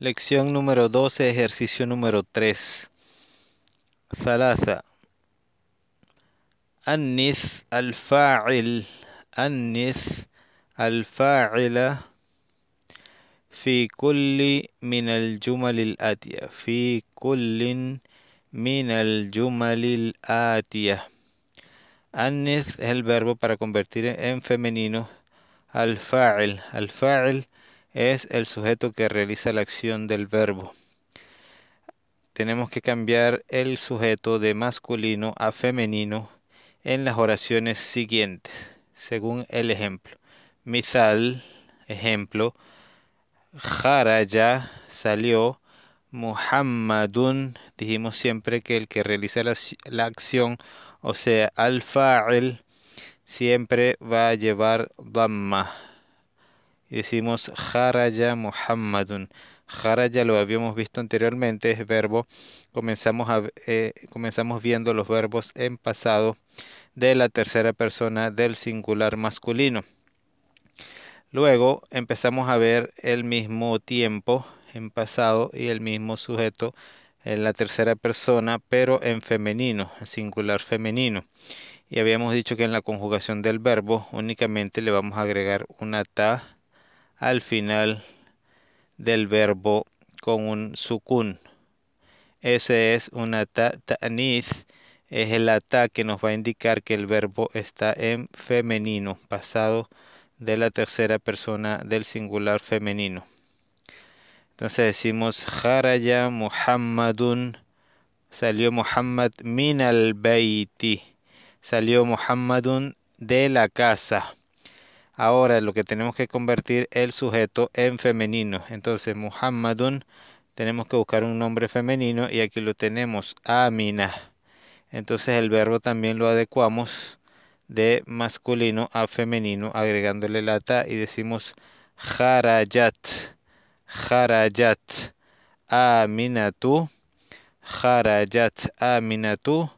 Lección número 12, ejercicio número 3. Salaza. al alfaril. fi kulli min al minal jumalil Fi في min al الجمل atia. Anis es el verbo para convertir en femenino al fa'il al es el sujeto que realiza la acción del verbo. Tenemos que cambiar el sujeto de masculino a femenino en las oraciones siguientes, según el ejemplo. Misal, ejemplo, Jaraya salió, Muhammadun, dijimos siempre que el que realiza la, acción, o sea, al fa'il, siempre va a llevar Dhamma y decimos Jaraya Muhammadun. Jaraya lo habíamos visto anteriormente, es verbo. Comenzamos, a, eh, comenzamos viendo los verbos en pasado de la tercera persona del singular masculino. Luego empezamos a ver el mismo tiempo en pasado y el mismo sujeto en la tercera persona, pero en femenino, singular femenino. Y habíamos dicho que en la conjugación del verbo únicamente le vamos a agregar una ta al final del verbo con un sukun. Ese es un ta'nith, es el ata que nos va a indicar que el verbo está en femenino, pasado de la tercera persona del singular femenino. Entonces decimos Haraya Muhammadun salió Muhammad min al salió Muhammadun de la casa Ahora lo que tenemos que convertir el sujeto en femenino. Entonces, Muhammadun, tenemos que buscar un nombre femenino y aquí lo tenemos, Amina. Entonces el verbo también lo adecuamos de masculino a femenino, agregándole la ta y decimos Harajat, Harajat, Aminatu, Harajat, Aminatu.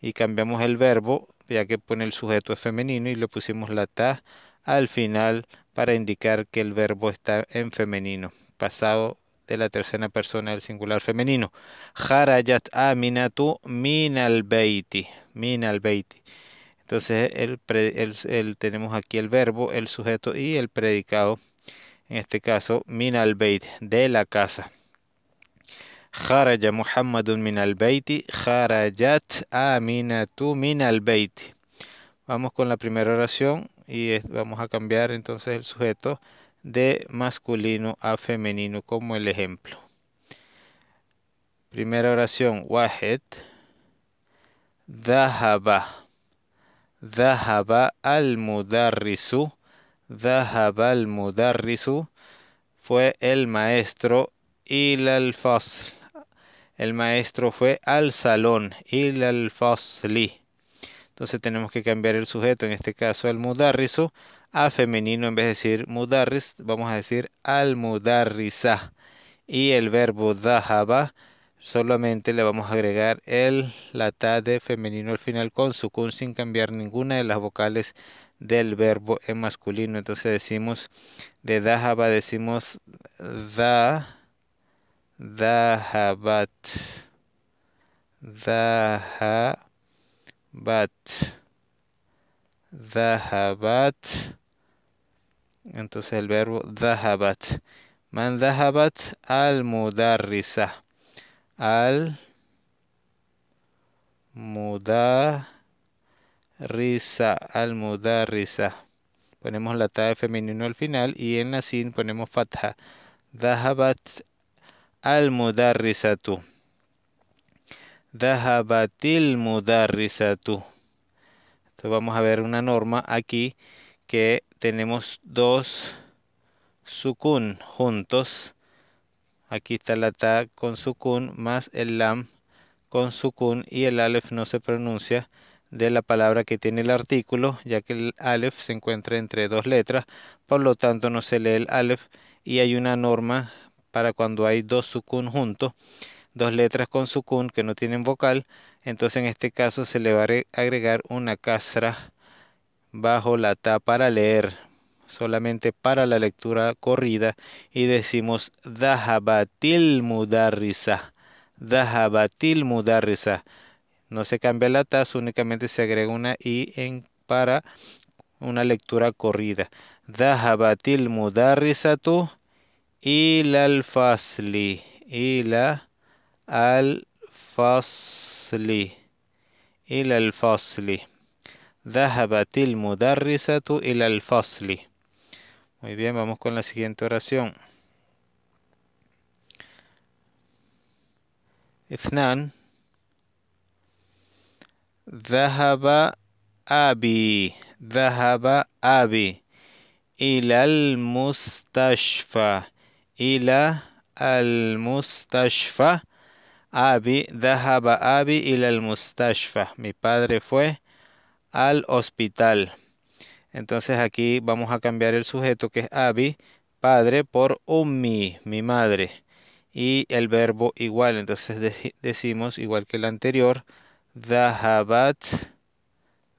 Y cambiamos el verbo, ya que pone el sujeto femenino y le pusimos la ta al final para indicar que el verbo está en femenino, pasado de la tercera persona del singular femenino. Harajat aminatu min al beiti. Min al beiti. Entonces el, tenemos aquí el verbo, el sujeto y el predicado. En este caso, min al de la casa. Haraja Muhammadun min al beiti. Harajat aminatu min al beiti. Vamos con la primera oración y vamos a cambiar entonces el sujeto de masculino a femenino como el ejemplo. Primera oración, Wahed. Dahaba. Dahaba al mudarrisu. Dahaba al mudarrisu. Fue el maestro il al El maestro fue al salón il al fasli. Entonces tenemos que cambiar el sujeto, en este caso el mudarrizo, a femenino en vez de decir mudarris, vamos a decir al mudarriza. Y el verbo dahaba solamente le vamos a agregar el, la de femenino al final con sukun sin cambiar ninguna de las vocales del verbo en masculino. Entonces decimos de dahaba, decimos da, dahabat, dahabat bat. Dahabat. Entonces el verbo dahabat. Man dahabat al mudarrisa. Al mudarrisa. Al mudarrisa. Ponemos la ta femenino al final y en la sin ponemos fatha. Dahabat al mudarrisatu. Dahabatil mudarrisatu. Entonces vamos a ver una norma aquí que tenemos dos sukun juntos. Aquí está la ta con sukun más el lam con sukun y el alef no se pronuncia de la palabra que tiene el artículo, ya que el alef se encuentra entre dos letras, por lo tanto no se lee el alef y hay una norma para cuando hay dos sukun juntos dos letras con sukun que no tienen vocal, entonces en este caso se le va a agregar una kasra bajo la ta para leer, solamente para la lectura corrida y decimos dahabatil mudarrisa, dahabatil mudarrisa. No se cambia la ta, únicamente se agrega una i en para una lectura corrida. Dahabatil mudarrisatu ilal fasli, la الفصل إلى الفصل ذهبت المدرسة إلى الفصل Muy bien, vamos con la siguiente oración. اثنان ذهب أبي ذهب أبي إلى المستشفى إلى المستشفى Abi, Dahaba Abi y al Mustashfa. Mi padre fue al hospital. Entonces aquí vamos a cambiar el sujeto que es Abi, padre, por Ummi, mi madre. Y el verbo igual. Entonces decimos, igual que el anterior, Dahabat,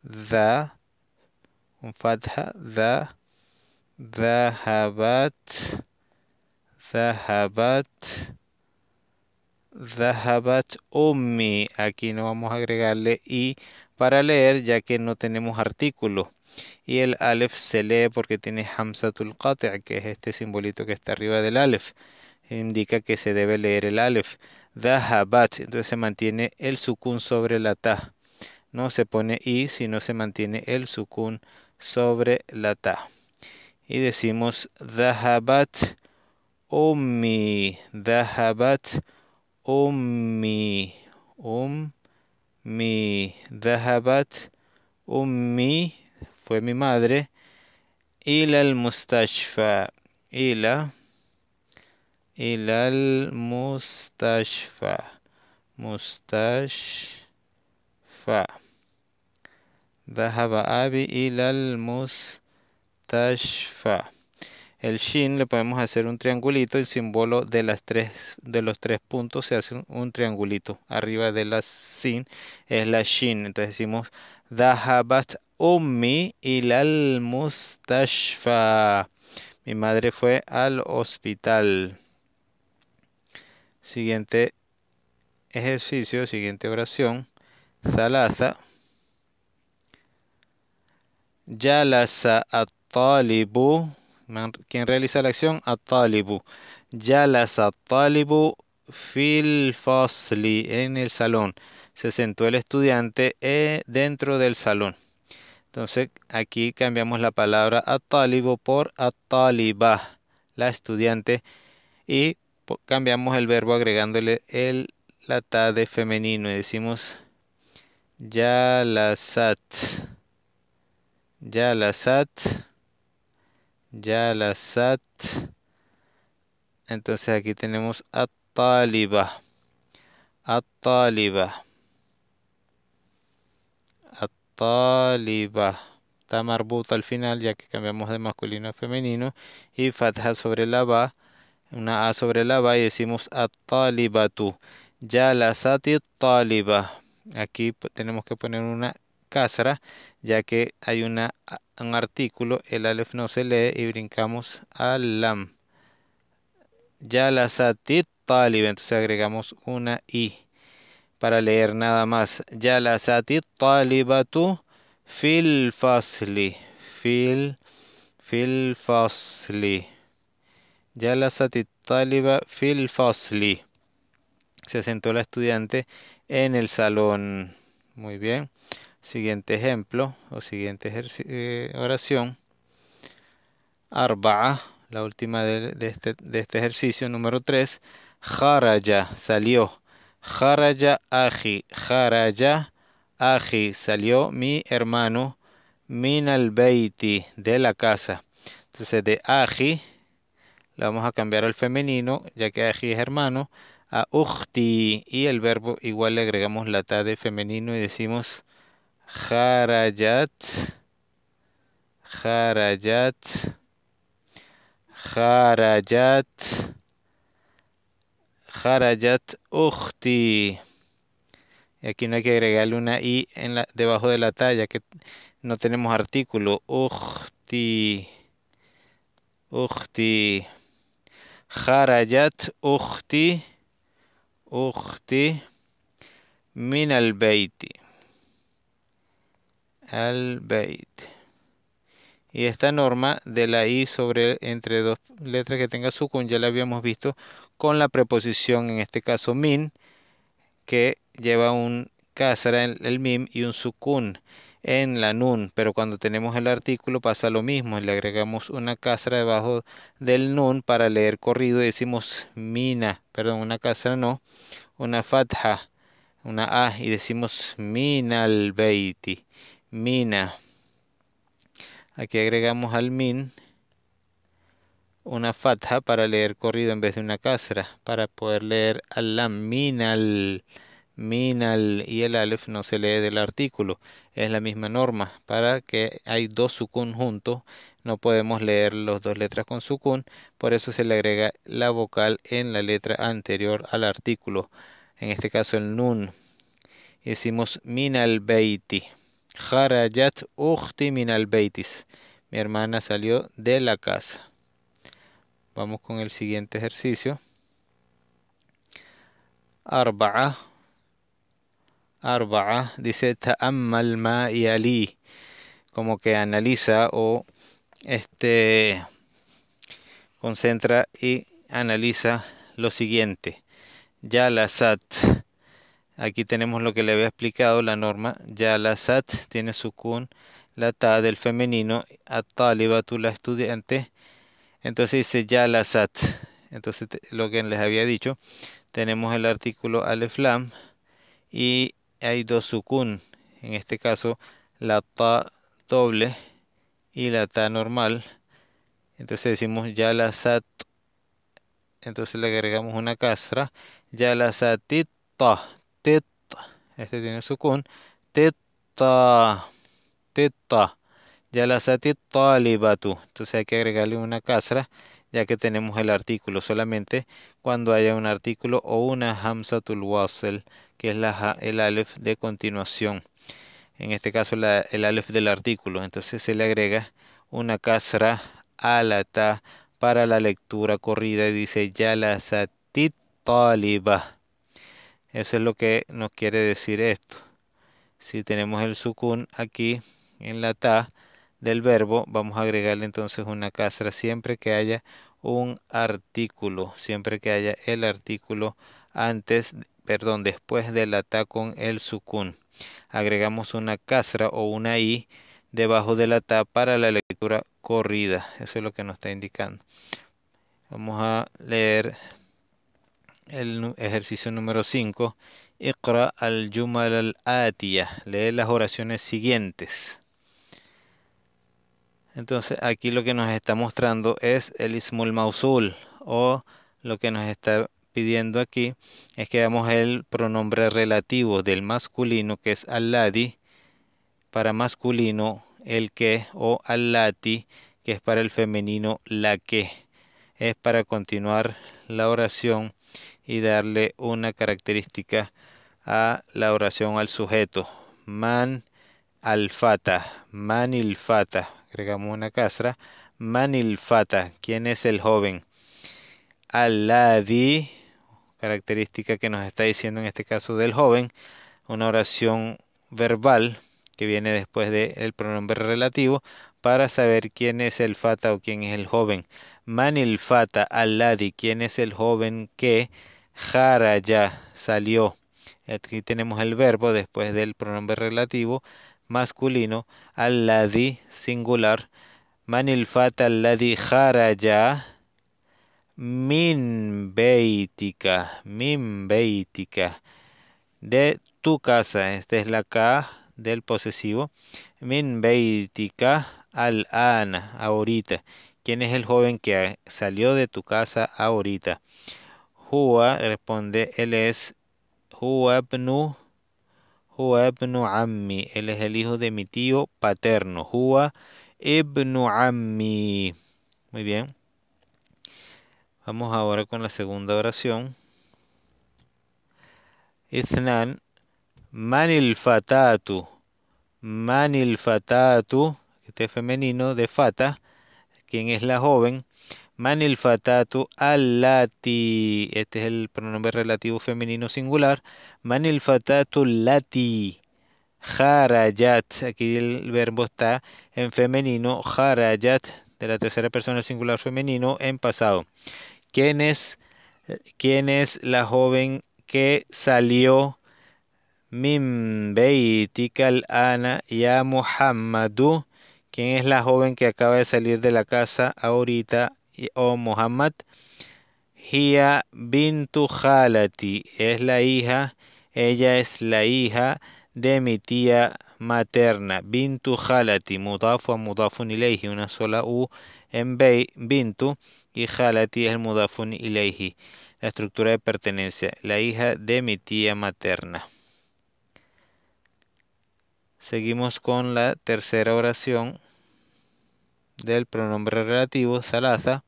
Da, un fatha, Da, Dahabat, Dahabat. Zahabat omi, Aquí no vamos a agregarle i para leer ya que no tenemos artículo. Y el alef se lee porque tiene hamzatul qati' que es este simbolito que está arriba del alef. Indica que se debe leer el alef. Zahabat. Entonces se mantiene el sukun sobre la ta. No se pone i, sino se mantiene el sukun sobre la ta. Y decimos Zahabat ummi. Zahabat Ummi, ummi, habat, ummi, fue mi madre, ilal mustache fa, ila, ilal mustache mustashfa, mustache fa, abi ilal al el shin le podemos hacer un triangulito, el símbolo de, las tres, de los tres puntos se hace un triangulito. Arriba de la sin es la shin. Entonces decimos Dahabat ummi ilal mustashfa. Mi madre fue al hospital. Siguiente ejercicio, siguiente oración. Zalaza. Jalasa at quien realiza la acción atalibu. ya atalibu fil en el salón. Se sentó el estudiante eh, dentro del salón. Entonces aquí cambiamos la palabra atalibu por ataliba, la estudiante, y cambiamos el verbo agregándole el la de femenino y decimos yalasat. Yalasat ya la Entonces aquí tenemos a taliba a taliba a taliba Está al final ya que cambiamos de masculino a femenino. Y fatha sobre la ba. Una A sobre la ba y decimos a talibatu Ya la y taliba. Aquí tenemos que poner una casra ya que hay una, un artículo, el alef no se lee y brincamos al lam. Yalasatit talib, entonces agregamos una i para leer nada más. ya la Yalasatit talibatu fil fasli, fil, fil fasli. Yalasatit taliba fil fasli. Se sentó la estudiante en el salón. Muy bien. Siguiente ejemplo o siguiente eh, oración. arba la última este, de, este, ejercicio, número 3. Jaraya, salió. Jaraya aji, jaraya aji, salió mi hermano. Min al de la casa. Entonces de aji, la vamos a cambiar al femenino, ya que aji es hermano, a ukhti, y el verbo igual le agregamos la ta de femenino y decimos Harajat. Harajat. Harajat. Harajat ughti, Y aquí no hay que agregarle una i en la, debajo de la talla, que no tenemos artículo. ughti, ughti, jarayat ughti, ughti, minal Beiti al Y esta norma de la i sobre entre dos letras que tenga sukun ya la habíamos visto con la preposición, en este caso min, que lleva un kasra en el mim y un sukun en la nun, pero cuando tenemos el artículo pasa lo mismo, le agregamos una kasra debajo del nun para leer corrido y decimos mina, perdón, una kasra no, una fatha, una a y decimos min al mina. Aquí agregamos al min una fatha para leer corrido en vez de una casra, para poder leer al la minal, minal y el alef no se lee del artículo. Es la misma norma, para que hay dos sukun juntos, no podemos leer las dos letras con sukun, por eso se le agrega la vocal en la letra anterior al artículo, en este caso el nun. Hicimos minal beiti. Harayat uchti min Mi hermana salió de la casa. Vamos con el siguiente ejercicio. Arba'a. Arba'a dice y ali. Como que analiza o este concentra y analiza lo siguiente. Yalasat Aquí tenemos lo que le había explicado la norma. Ya la sat tiene kun, la ta del femenino, a talibatu la estudiante. Entonces dice ya la sat. Entonces lo que les había dicho, tenemos el artículo aleflam y hay dos sukun. En este caso la ta doble y la ta normal. Entonces decimos ya la sat. Entonces le agregamos una castra, Ya la satit teta, este tiene sukun, teta, teta, yalasati talibatu. Entonces hay que agregarle una casra, ya que tenemos el artículo solamente cuando haya un artículo o una hamzatul wasl, que es el alef de continuación. En este caso el alef del artículo. Entonces se le agrega una casra alata para la lectura corrida y dice yalasati taliba. Eso es lo que nos quiere decir esto. Si tenemos el sukun aquí en la ta del verbo, vamos a agregarle entonces una casra siempre que haya un artículo, siempre que haya el artículo antes, perdón, después de la ta con el sukun. Agregamos una casra o una i debajo de la ta para la lectura corrida. Eso es lo que nos está indicando. Vamos a leer el ejercicio número 5, Iqra al-Jumal al-Atiya, lee las oraciones siguientes. Entonces aquí lo que nos está mostrando es el Ismul Mausul o lo que nos está pidiendo aquí es que damos el pronombre relativo del masculino que es al-ladi para masculino el que o al-lati que es para el femenino la que es para continuar la oración y darle una característica a la oración al sujeto. Man al alfata, fata agregamos una casra, fata ¿quién es el joven? Aladi, característica que nos está diciendo en este caso del joven, una oración verbal que viene después del pronombre relativo para saber quién es el fata o quién es el joven. man fata aladi, ¿quién es el joven que? ya salió. Aquí tenemos el verbo después del pronombre relativo masculino alladi singular manilfat jara ya min beitika. min beitika de tu casa esta es la k del posesivo min beitika al ana ahorita quién es el joven que salió de tu casa ahorita Huwa, responde, él es Huwa ibn, Ammi. Él es el hijo de mi tío paterno. Huwa ibn Ammi. Muy bien. Vamos ahora con la segunda oración. isnan Manil fatatu. Manil fatatu. Este es femenino de fata. Quien es la joven. Manil fatatu Este es el pronombre relativo femenino singular. Manil fatatu lati. jarayat, Aquí el verbo está en femenino. jarayat, De la tercera persona singular femenino en pasado. ¿Quién es, quién es la joven que salió? Min beitikal ana ya Muhammadu. ¿Quién es la joven que acaba de salir de la casa ahorita? o Muhammad, hia Bintu Halati. es la hija, ella es la hija de mi tía materna, Bintu halati. Mudafu a Mudafun una sola U en Bey, Bintu, y halati es el Mudafun ileji, la estructura de pertenencia, la hija de mi tía materna. Seguimos con la tercera oración del pronombre relativo Salaza.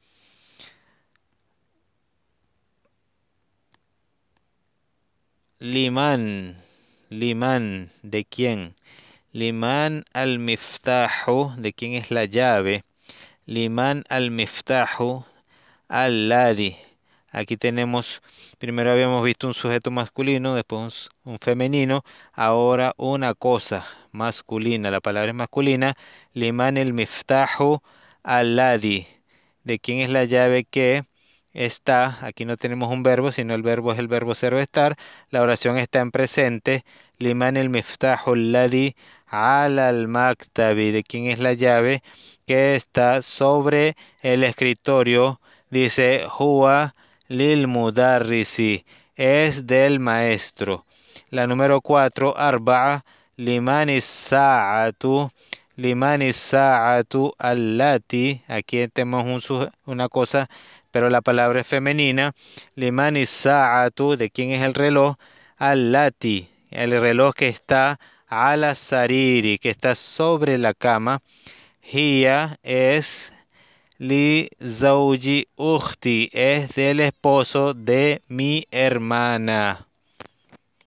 Limán. liman de quién Limán al miftahu de quién es la llave Limán al miftahu al ladi aquí tenemos primero habíamos visto un sujeto masculino después un femenino ahora una cosa masculina, la palabra es masculina, liman el miftahu al-ladi, de quién es la llave que está, aquí no tenemos un verbo, sino el verbo es el verbo ser estar, la oración está en presente, liman el miftahu ladi al al maktabi, de quién es la llave que está sobre el escritorio, dice huwa lil es del maestro. La número cuatro, arba'a Liman sa'atu, liman sa'atu allati. Aquí tenemos un, una cosa, pero la palabra es femenina. Liman sa'atu, ¿de quién es el reloj? al-lati, el reloj que está ala sariri, que está sobre la cama. Hiya es li zauji ukhti, es del esposo de mi hermana.